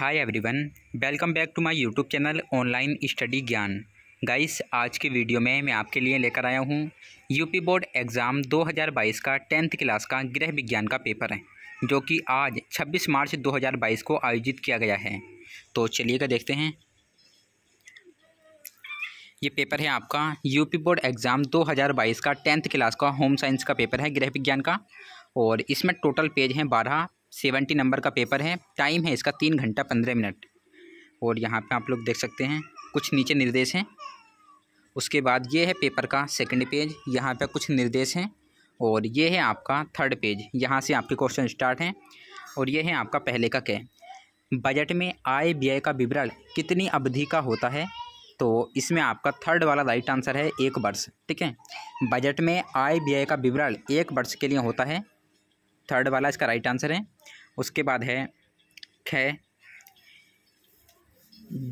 hi everyone welcome back to my YouTube channel online study Gyan guys आज के video में मैं आपके लिए लेकर आया हूँ यूपी बोर्ड एग्ज़ाम 2022 का टेंथ क्लास का गृह विज्ञान का पेपर है जो कि आज 26 मार्च 2022 को आयोजित किया गया है तो चलिएगा देखते हैं ये पेपर है आपका यूपी बोर्ड एग्ज़ाम 2022 का टेंथ क्लास का होम साइंस का पेपर है गृह विज्ञान का और इसमें टोटल पेज हैं बारह सेवेंटी नंबर का पेपर है टाइम है इसका तीन घंटा पंद्रह मिनट और यहाँ पे आप लोग देख सकते हैं कुछ नीचे निर्देश हैं उसके बाद ये है पेपर का सेकंड पेज यहाँ पे कुछ निर्देश हैं और ये है आपका थर्ड पेज यहाँ से आपके क्वेश्चन स्टार्ट हैं और ये है आपका पहले का क्या बजट में आय व्यय का विवरण कितनी अवधि का होता है तो इसमें आपका थर्ड वाला राइट आंसर है एक वर्ष ठीक है बजट में आय व्यय का विवरण एक वर्ष के लिए होता है थर्ड वाला इसका राइट आंसर है उसके बाद है ख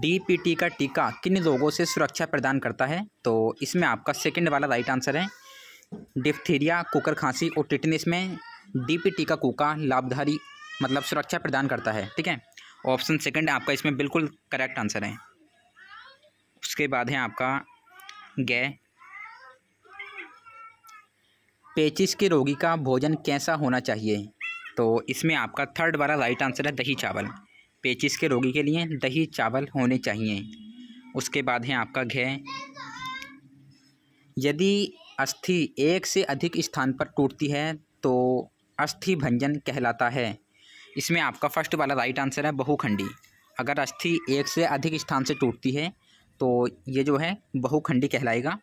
डीपीटी का टीका किन रोगों से सुरक्षा प्रदान करता है तो इसमें आपका सेकंड वाला राइट आंसर है डिफ्थीरिया कुकर खांसी और टिटनेस में डीपीटी का कोका लाभधारी मतलब सुरक्षा प्रदान करता है ठीक है ऑप्शन सेकंड आपका इसमें बिल्कुल करेक्ट आंसर है उसके बाद है आपका गै पेचिस के रोगी का भोजन कैसा होना चाहिए तो इसमें आपका थर्ड वाला राइट आंसर है दही चावल पेचिस के रोगी के लिए दही चावल होने चाहिए उसके बाद है आपका घे यदि अस्थि एक से अधिक स्थान पर टूटती है तो अस्थि भंजन कहलाता है इसमें आपका फर्स्ट वाला राइट आंसर है बहुखंडी अगर अस्थि एक से अधिक स्थान से टूटती है तो ये जो है बहुखंडी कहलाएगा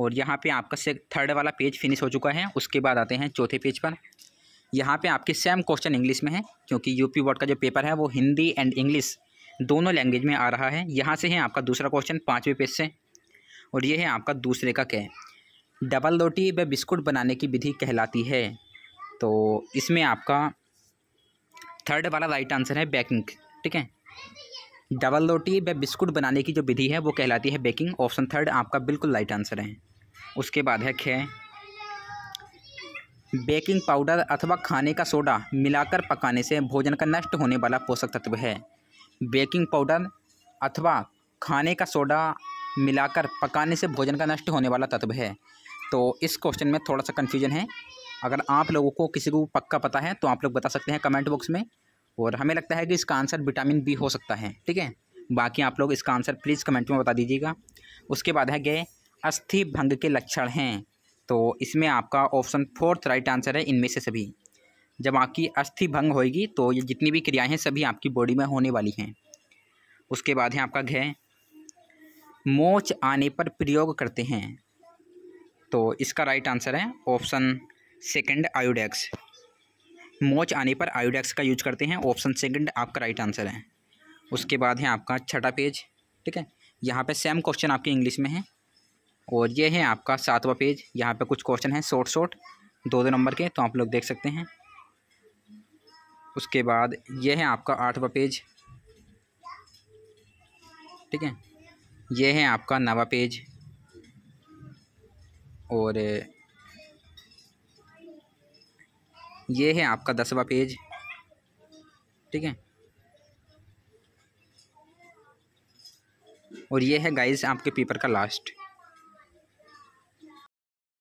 और यहाँ पे आपका से थर्ड वाला पेज फिनिश हो चुका है उसके बाद आते हैं चौथे पेज पर यहाँ पे आपके सेम क्वेश्चन इंग्लिश में है क्योंकि यूपी बोर्ड का जो पेपर है वो हिंदी एंड इंग्लिश दोनों लैंग्वेज में आ रहा है यहाँ से है आपका दूसरा क्वेश्चन पाँचवें पेज से और ये है आपका दूसरे का कह डबल रोटी व बिस्कुट बनाने की विधि कहलाती है तो इसमें आपका थर्ड वाला राइट आंसर है बेकिंग ठीक है डबल रोटी व बिस्कुट बनाने की जो विधि है वो कहलाती है बेकिंग ऑप्शन थर्ड आपका बिल्कुल राइट आंसर है उसके बाद है खे बेकिंग पाउडर अथवा खाने का सोडा मिलाकर पकाने से भोजन का नष्ट होने वाला पोषक तत्व है बेकिंग पाउडर अथवा खाने का सोडा मिलाकर पकाने से भोजन का नष्ट होने वाला तत्व है तो इस क्वेश्चन में थोड़ा सा कन्फ्यूजन है अगर आप लोगों को किसी को पक्का पता है तो आप लोग बता सकते हैं कमेंट बॉक्स में और हमें लगता है कि इसका आंसर विटामिन बी हो सकता है ठीक है बाकी आप लोग इसका आंसर प्लीज़ कमेंट में बता दीजिएगा उसके बाद है गए अस्थि भंग के लक्षण हैं तो इसमें आपका ऑप्शन फोर्थ राइट आंसर है इनमें से सभी जब आपकी अस्थि भंग होएगी तो ये जितनी भी क्रियाएं हैं सभी आपकी बॉडी में होने वाली हैं उसके बाद है आपका घय मोच आने पर प्रयोग करते हैं तो इसका राइट आंसर है ऑप्शन सेकंड आयोडेक्स मोच आने पर आयोडेक्स का यूज करते हैं ऑप्शन सेकंड आपका राइट आंसर है उसके बाद है आपका छठा पेज ठीक है यहाँ पर सेम क्वेश्चन आपके इंग्लिश में है और ये है आपका सातवां पेज यहाँ पे कुछ क्वेश्चन है शॉर्ट शॉर्ट दो दो नंबर के तो आप लोग देख सकते हैं उसके बाद ये है आपका आठवां पेज ठीक है ये है आपका नवा पेज और ये है आपका दसवा पेज ठीक है और ये है गाइस आपके पेपर का लास्ट